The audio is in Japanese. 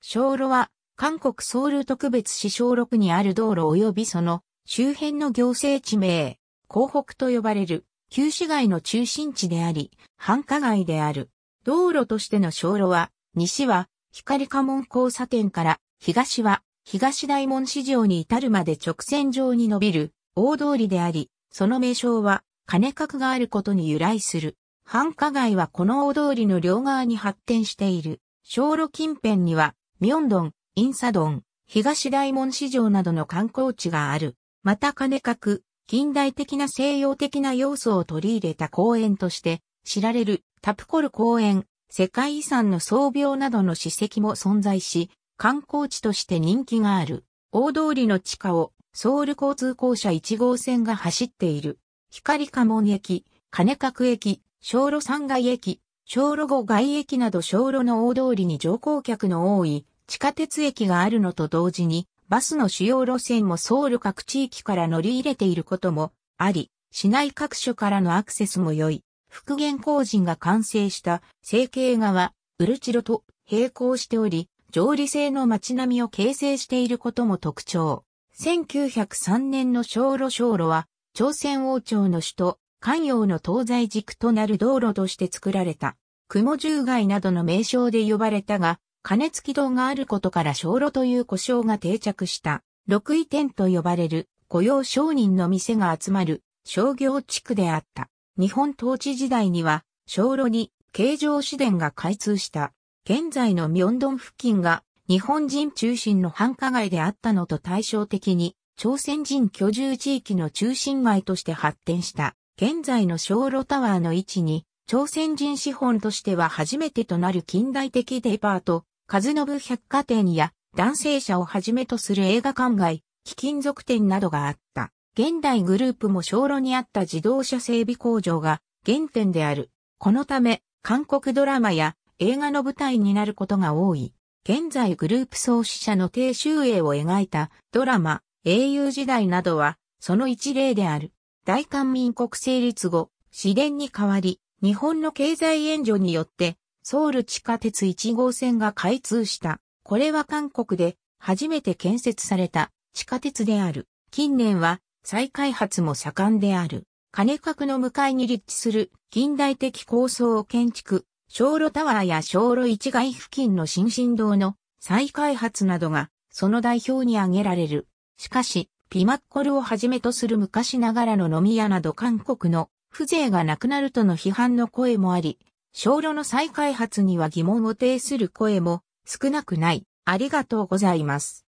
小路は、韓国ソウル特別市小区にある道路及びその周辺の行政地名、港北と呼ばれる旧市街の中心地であり、繁華街である。道路としての小路は、西は光家門交差点から東は東大門市場に至るまで直線上に伸びる大通りであり、その名称は金閣があることに由来する。繁華街はこの大通りの両側に発展している。小路近辺にはミョンドン、インサドン、東大門市場などの観光地がある。また金閣、近代的な西洋的な要素を取り入れた公園として知られるタプコル公園、世界遺産の創病などの史跡も存在し、観光地として人気がある。大通りの地下をソウル交通公社1号線が走っている。光家門駅、金閣駅、小路3階駅、小路後外駅など小路の大通りに乗降客の多い地下鉄駅があるのと同時に、バスの主要路線もソウル各地域から乗り入れていることもあり、市内各所からのアクセスも良い、復元工人が完成した成形側、ウルチロと並行しており、上理性の街並みを形成していることも特徴。1903年の小路小路は、朝鮮王朝の首都、関陽の東西軸となる道路として作られた。雲獣街などの名称で呼ばれたが、加熱軌道があることから小路という呼称が定着した、六位店と呼ばれる雇用商人の店が集まる商業地区であった。日本統治時代には、小路に京城市電が開通した。現在のミョンドン付近が日本人中心の繁華街であったのと対照的に、朝鮮人居住地域の中心街として発展した。現在の小路タワーの位置に朝鮮人資本としては初めてとなる近代的デパート、ノブ百貨店や男性社をはじめとする映画館街、貴金属店などがあった。現代グループも小路にあった自動車整備工場が原点である。このため、韓国ドラマや映画の舞台になることが多い。現在グループ創始者の低周英を描いたドラマ、英雄時代などは、その一例である。大韓民国成立後、市電に代わり、日本の経済援助によって、ソウル地下鉄1号線が開通した。これは韓国で初めて建設された地下鉄である。近年は再開発も盛んである。金閣の向かいに立地する近代的構想建築、小路タワーや小路一街付近の新進堂の再開発などがその代表に挙げられる。しかし、ピマッコルをはじめとする昔ながらの飲み屋など韓国の風情がなくなるとの批判の声もあり、小路の再開発には疑問を呈する声も少なくない。ありがとうございます。